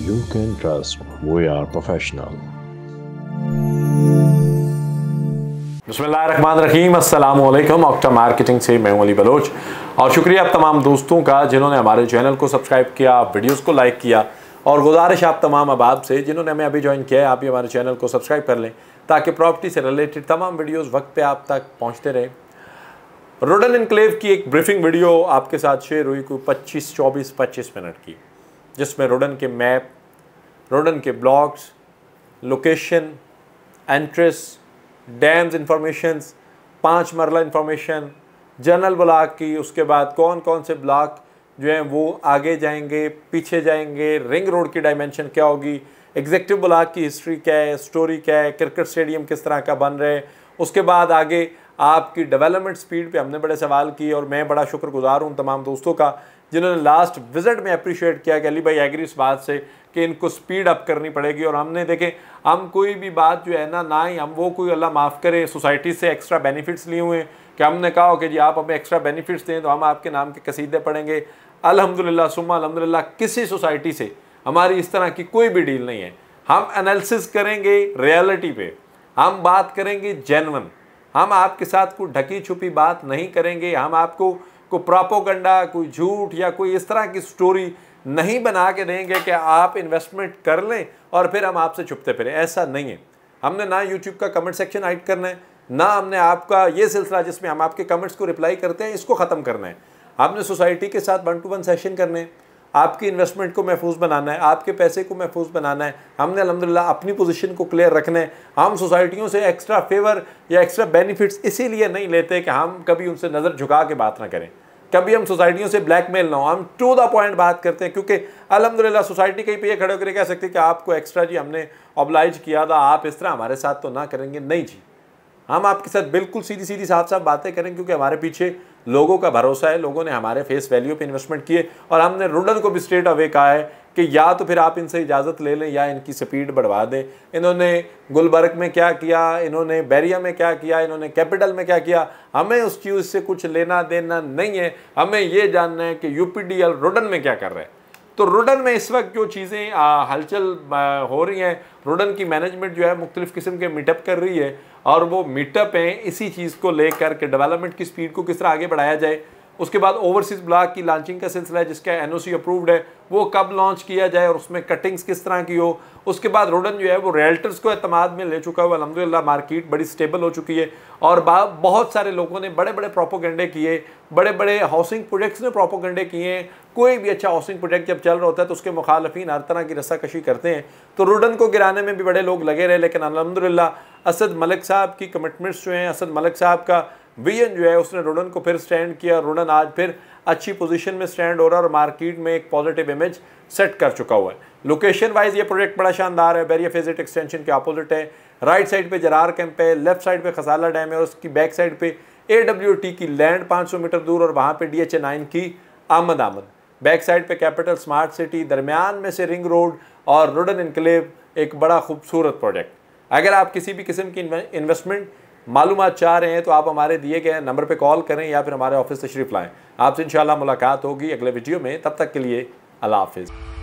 You can trust we are professional. बसमीम अल्लाम octa marketing से मैं अली बलोच और शुक्रिया आप तमाम दोस्तों का जिन्होंने हमारे चैनल को सब्सक्राइब किया वीडियोस को लाइक किया और गुजारिश आप तमाम अबाब से जिन्होंने हमें अभी ज्वाइन किया है आप भी हमारे चैनल को सब्सक्राइब कर लें ताकि प्रॉपर्टी से रिलेटेड तमाम वीडियोस वक्त पे आप तक पहुंचते रहें रोडन इनक्लेव की एक ब्रीफिंग वीडियो आपके साथ शेयर हुई कोई 25 24 25 मिनट की जिसमें रोडन के मैप रोडन के blocks location entrance dams information पाँच मरला इंफॉर्मेशन जनरल ब्लॉक की उसके बाद कौन कौन से ब्लॉक जो हैं वो आगे जाएंगे पीछे जाएंगे रिंग रोड की डायमेंशन क्या होगी एग्जेक्टिव ब्लॉक की हिस्ट्री क्या है स्टोरी क्या है क्रिकेट स्टेडियम किस तरह का बन रहे हैं उसके बाद आगे आपकी डेवलपमेंट स्पीड पे हमने बड़े सवाल किए और मैं बड़ा शुक्रगुजार हूँ तमाम दोस्तों का जिन्होंने लास्ट विजिट में अप्रिशिएट किया कि अली भाई एग्री इस बात से कि इनको स्पीड अप करनी पड़ेगी और हमने देखें हम कोई भी बात जो है ना ना ही हम वो कोई अल्लाह माफ़ करें सोसाइटी से एक्स्ट्रा बेनिफिट्स लिए हुए हैं कि हमने कहा कि जी आप हमें एक्स्ट्रा बेनिफिट्स दें तो हम आपके नाम के कसीदे पढ़ेंगे अलहमदिल्ला सुमा अलहमदिल्ला किसी सोसाइटी से हमारी इस तरह की कोई भी डील नहीं है हम एनालिसिस करेंगे रियलिटी पे हम बात करेंगे जेनवन हम आपके साथ कोई ढकी छुपी बात नहीं करेंगे हम आपको कोई प्रापोगंडा कोई झूठ या कोई इस तरह की स्टोरी नहीं बना के देंगे कि आप इन्वेस्टमेंट कर लें और फिर हम आपसे छुपते फिरें ऐसा नहीं है हमने ना यूट्यूब का कमेंट सेक्शन हाइट करना है ना हमने आपका ये सिलसिला जिसमें हम आपके कमेंट्स को रिप्लाई करते हैं इसको ख़त्म करना है हमने सोसाइटी के साथ वन टू वन सेशन करने हैं आपकी इन्वेस्टमेंट को महफूज बनाना है आपके पैसे को महफूज बनाना है हमने अलहमदिल्ला अपनी पोजीशन को क्लियर रखना है हम सोसाइटियों से एक्स्ट्रा फेवर या एक्स्ट्रा बेनिफिट्स इसीलिए नहीं लेते कि हम कभी उनसे नज़र झुका के बात ना करें कभी हम सोसाइटियों से ब्लैकमेल ना हो हम टू द पॉइंट बात करते हैं क्योंकि अलहमदिल्ला सोसाइटी कहीं पर ये खड़े होकर कह सकते कि आपको एक्स्ट्रा जी हमने ऑबलाइज किया था आप इस तरह हमारे साथ तो ना करेंगे नहीं जी हम आपके साथ बिल्कुल सीधी सीधी साफ साफ बातें करें क्योंकि हमारे पीछे लोगों का भरोसा है लोगों ने हमारे फेस वैल्यू पे इन्वेस्टमेंट किए और हमने रुडन को भी स्ट्रेट अवे कहा है कि या तो फिर आप इनसे इजाज़त ले लें या इनकी स्पीड बढ़वा दें इन्होंने गुलबर्ग में क्या किया इन्होंने बैरिया में क्या किया इन्होंने कैपिटल में क्या किया हमें उस चीज़ से कुछ लेना देना नहीं है हमें ये जानना है कि यूपीडीएल रुडन में क्या कर रहे हैं तो रुडन में इस वक्त जो चीज़ें हलचल हो रही हैं रुडन की मैनेजमेंट जो है मुख्तलिफ़ किस्म के मीटअप कर रही है और वो मीटअप हैं इसी चीज़ को लेकर के डेवलपमेंट की स्पीड को किस तरह आगे बढ़ाया जाए उसके बाद ओवरसीज ब्लॉक की लॉन्चिंग का सिलसिला है जिसका एनओसी अप्रूव्ड है वो कब लॉन्च किया जाए और उसमें कटिंग्स किस तरह की हो उसके बाद रोडन जो है वो रेल्टर्स को अतमाद में ले चुका वो अलहमदिल्ला मार्केट बड़ी स्टेबल हो चुकी है और बहुत सारे लोगों ने बड़े बड़े प्रोपोगंडे किए बड़े बड़े हाउसिंग प्रोजेक्ट्स ने प्रोपोगंडे किए कोई भी अच्छा हाउसिंग प्रोजेक्ट जब चल रहा होता है तो उसके मुखालफिन हर तरह की रस्साकशी करते हैं तो रोडन को गिराने में भी बड़े लोग लगे रहे लेकिन अलहमदिल्ला असद मलिक साहब की कमिटमेंट्स जो हैं असद मलिक साहब का विजन जो है उसने रोडन को फिर स्टैंड किया रोडन आज फिर अच्छी पोजीशन में स्टैंड हो रहा है और मार्केट में एक पॉजिटिव इमेज सेट कर चुका हुआ है लोकेशन वाइज ये प्रोजेक्ट बड़ा शानदार है बैरिया फेजिट एक्सटेंशन के अपोजिट है राइट साइड पे जरार कैंप है लेफ्ट साइड पे खसाला डैम है और उसकी बैक साइड पे ए डब्ल्यू टी की लैंड पाँच मीटर दूर और वहाँ पर डी एच ए नाइन की आमद आमद बैक साइड पर कैपिटल स्मार्ट सिटी दरमियान में से रिंग रोड और रोडन इनकलेव एक बड़ा खूबसूरत प्रोजेक्ट अगर आप किसी भी किस्म की इन्वेस्टमेंट मालूम चाह रहे हैं तो आप हमारे दिए गए नंबर पर कॉल करें या फिर हमारे ऑफिस तशरीफ़ लाएँ आपसे इन मुलाकात होगी अगले वीडियो में तब तक के लिए अल्लाह हाफिज़